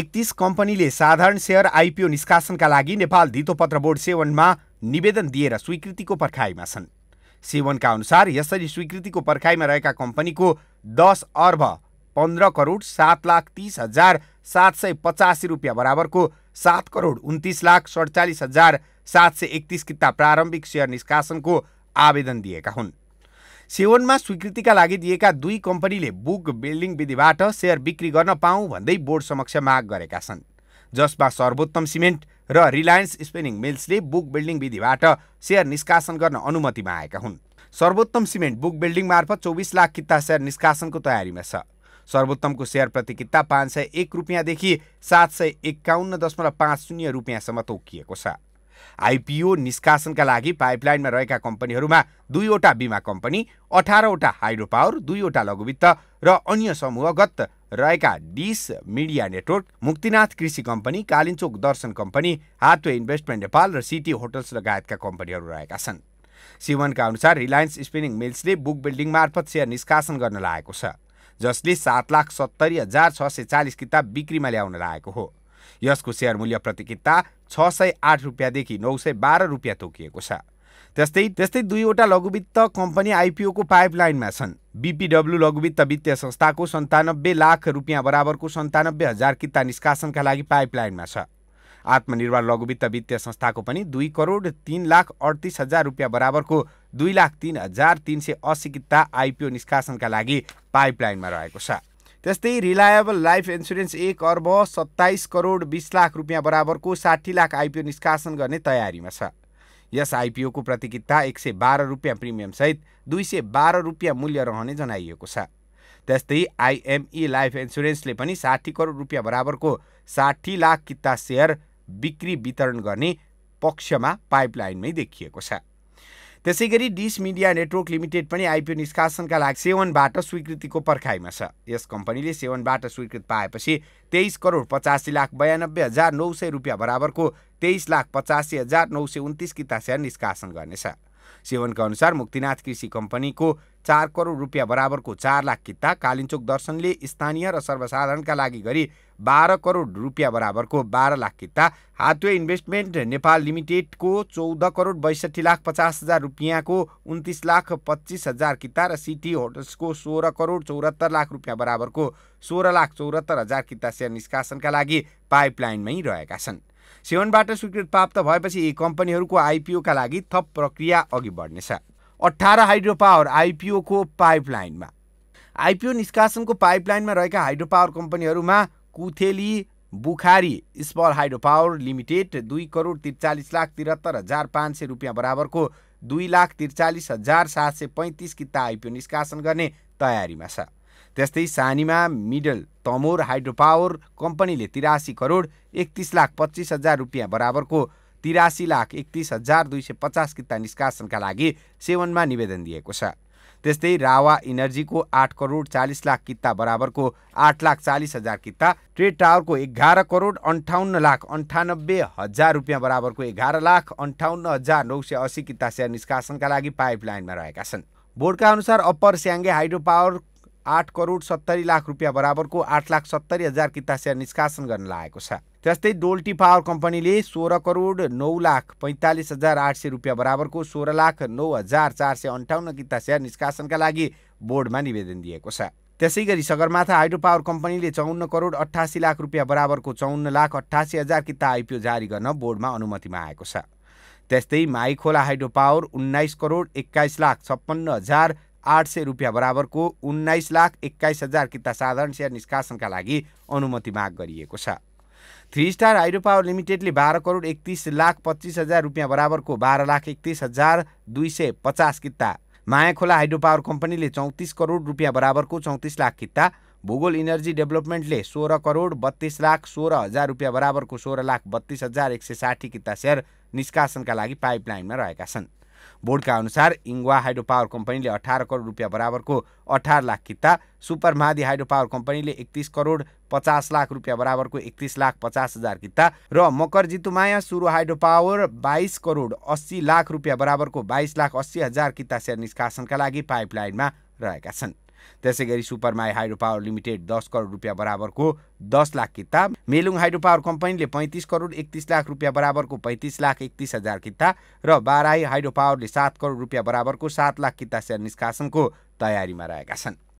एकतिस कम्पनीले साधारण सेयर आइपिओ निष्कासनका लागि नेपाल धितोपत्र बोर्ड सेवनमा निवेदन दिएर स्वीकृतिको पर्खाइमा छन् सेवनका अनुसार यसरी स्वीकृतिको पर्खाइमा रहेका कम्पनीको दस अर्ब पन्ध्र करोड सात लाख तिस हजार सात सय पचासी रुपियाँ बराबरको सात करोड उन्तिस लाख सडचालिस हजार सात सय एकतिस किता प्रारम्भिक सेयर निष्कासनको आवेदन दिएका हुन् सेवनमा स्वीकृतिका लागि दिएका दुई कम्पनीले बुक बिल्डिङ विधिबाट सेयर बिक्री गर्न पाऊँ भन्दै बोर्ड समक्ष माग गरेका छन् जसमा सर्वोत्तम सिमेन्ट र रिलायन्स स्पिनिङ मिल्सले बुक बिल्डिङ विधिबाट सेयर निष्कासन गर्न अनुमति मागेका हुन् सर्वोत्तम सिमेन्ट बुक बिल्डिङ मार्फत चौबिस लाख किता सेयर निष्कासनको तयारीमा छ सर्वोत्तमको सेयर प्रति किता पाँच सय एक रुपियाँदेखि सात सय एकाउन्न दशमलव पाँच शून्य रुपियाँसम्म तोकिएको छ आइपिओ निष्कासनका लागि पाइपलाइनमा रहेका कम्पनीहरूमा दुईवटा बिमा कम्पनी अठारवटा हाइड्रो पावर दुईवटा लघुवित्त र अन्य समूहगत रहेका dish media network Muktinath Krishi company Kalinchowk Darshan company Hathway investment Nepal र सिटी होटल्स लगायतका कम्पनीहरू रहेका छन् सिवनका अनुसार रिलायन्स स्पिनिङ मिल्सले बुक बिल्डिङ मार्फत सेयर निष्कासन गर्न लागेको छ जसले सात लाख सत्तरी हजार छ सय चालिस किताब बिक्रीमा ल्याउन लागेको हो यसको सेयर मूल्य प्रतिकिता छ सय आठ रुपियाँदेखि नौ सय बाह्र रुपियाँ तोकिएको छ त्यस्तै त्यस्तै दुईवटा लघुवित्त कम्पनी आइपिओको पाइपलाइनमा छन् बिपिडब्ल्यू लघुवित्त वित्तीय संस्थाको सन्तानब्बे लाख रुपियाँ बराबरको सन्तानब्बे हजार किता निष्कासनका लागि पाइपलाइनमा छ आत्मनिर्भर लघुवित्त वित्तीय संस्थाको पनि दुई करोड तिन लाख अडतिस हजार रुपियाँ बराबरको दुई लाख तिन हजार तिन सय अस्सी किता आइपिओ निष्कासनका लागि पाइपलाइनमा रहेको छ त्यस्तै रिलायबल लाइफ इन्सुरेन्स एक अर्ब सत्ताइस करोड बिस लाख रुपियाँ बराबरको साठी लाख आइपिओ निष्कासन गर्ने तयारीमा छ यस आइपिओको प्रतिकिता एक सय बाह्र रुपियाँ प्रिमियमसहित दुई सय बाह्र रुपियाँ मूल्य रहने जनाइएको छ त्यस्तै आइएमई लाइफ इन्सुरेन्सले पनि साठी करोड रुपियाँ बराबरको साठी लाख किता सेयर बिक्री वितरण गर्ने पक्षमा पाइपलाइनमै देखिएको छ त्यसै गरी डिस मिडिया नेटवर्क लिमिटेड पनि आइपिओ निष्कासनका लागि सेवनबाट स्वीकृतिको पर्खाइमा छ यस कम्पनीले सेवनबाट स्वीकृत पाएपछि तेइस करोड पचासी लाख बयानब्बे हजार नौ सय रुपियाँ बराबरको तेइस लाख पचासी हजार नौ सय उन्तिस किता सेयर निष्कासन गर्नेछ सेवनका अनुसार मुक्तिनाथ कृषि कम्पनीको चार करोड रुपियाँ बराबरको चार लाख किता कालिन्चोक दर्शनले स्थानीय र सर्वसाधारणका लागि गरी बाह्र करोड रुपियाँ बराबरको बाह्र लाख किता हातवे इन्भेस्टमेन्ट नेपाल लिमिटेडको चौध करोड बैसठी लाख पचास हजार रुपियाँको उन्तिस लाख पच्चिस हजार किता र सिटी होटल्सको सोह्र करोड चौरात्तर लाख रुपियाँ बराबरको सोह्र लाख चौरात्तर हजार किता सेयर निष्कासनका लागि पाइपलाइनमै रहेका छन् सेवनबाट स्वीकृत प्राप्त भएपछि यी कम्पनीहरूको आइपिओका लागि थप प्रक्रिया अघि बढ्नेछ अठार हाइड्रो पावर आइपिओको पाइपलाइनमा आइपिओ निष्कासनको पाइपलाइनमा रहेका हाइड्रो पावर कम्पनीहरूमा Kutheli Bukhari small hydro power limited दुई करोड त्रिचालिस लाख त्रिहत्तर हजार पाँच सय रुपियाँ बराबरको दुई लाख त्रिचालिस हजार सात सय पैँतिस किता आइपिओ निष्कासन गर्ने तयारीमा छ त्यस्तै सानीमा मिडल तमोर हाइड्रो पावर कम्पनीले तिरासी करोड एकतिस लाख पच्चिस हजार रुपियाँ बराबरको तिरासी लाख एकतिस हजार दुई सय पचास किता निष्कासनका लागि सेवनमा निवेदन दिएको छ त्यस्तै रावा इनर्जीको आठ करोड चालिस लाख किता बराबरको आठ लाख चालिस हजार किता ट्रेड टावरको एघार करोड अन्ठाउन्न लाख अन्ठानब्बे हजार रुपियाँ बराबरको एघार लाख अन्ठाउन्न हजार नौ सय अस्सी किता सेयर निष्कासनका लागि पाइपलाइनमा रहेका छन् बोर्डका अनुसार अप्पर स्याङ्गे हाइड्रो पावर आठ करोड सत्तरी लाख रुपियाँ बराबरको आठ लाख सत्तरी हजार किता सेयर निष्कासन गर्न लागेको छ त्यस्तै डोल्टी पावर कम्पनीले सोह्र करोड नौ लाख पैँतालिस हजार आठ सय रुपियाँ बराबरको सोह्र लाख नौ हजार चार सय अन्ठाउन्न किता सेयर निष्कासनका लागि बोर्डमा निवेदन दिएको छ त्यसै गरी सगरमाथा हाइड्रो पावर कम्पनीले चौन्न करोड अठासी लाख रुपियाँ बराबरको चौन्न लाख अठासी हजार किता आइपिओ जारी गर्न बोर्डमा अनुमतिमा आएको छ त्यस्तै माइखोला हाइड्रो पावर उन्नाइस करोड एक्काइस लाख छप्पन्न हजार आठ सय रुपियाँ बराबरको उन्नाइस लाख एक्काइस हजार किता साधारण सेयर निष्कासनका लागि अनुमति माग गरिएको छ थ्री स्टार हाइड्रो पावर लिमिटेडले बाह्र करोड एकतिस लाख पच्चिस हजार रुपियाँ बराबरको बाह्र लाख एकतिस हजार दुई सय पचास किता माया खोला हाइड्रो पावर कम्पनीले चौतिस करोड रुपियाँ बराबरको चौतिस लाख किता भूगोल इनर्जी डेभलपमेन्टले सोह्र करोड बत्तिस लाख सोह्र हजार रुपियाँ बराबरको सोह्र लाख बत्तिस हजार एक सय साठी किता सेयर निष्कासनका लागि पाइपलाइनमा रहेका छन् बोर्डका अनुसार इङ्वा हाइड्रो पावर कम्पनीले अठार करोड रुपियाँ बराबरको अठार लाख किता सुपर महादी हाइड्रो पावर कम्पनीले एकतिस करोड पचास लाख रुपियाँ बराबरको एकतिस लाख पचास हजार किता र मकरजितुमाया सुरु हाइड्रो पावर बाइस करोड अस्सी लाख रुपियाँ बराबरको बाइस लाख अस्सी हजार किता सेयर निष्कासनका लागि पाइपलाइनमा रहेका छन् त्यसै गरी सुपरमाई हाइड्रो पावर लिमिटेड दस करोड रुपियाँ बराबरको दस लाख किताब मेलुङ हाइड्रो पावर कम्पनीले पैँतिस करोड एकतिस लाख रुपियाँ बराबरको पैँतिस लाख एकतिस हजार किता र बाराई हाइड्रो पावरले सात करोड रुपियाँ बराबरको सात लाख किता सेयर निष्कासनको तयारीमा रहेका छन्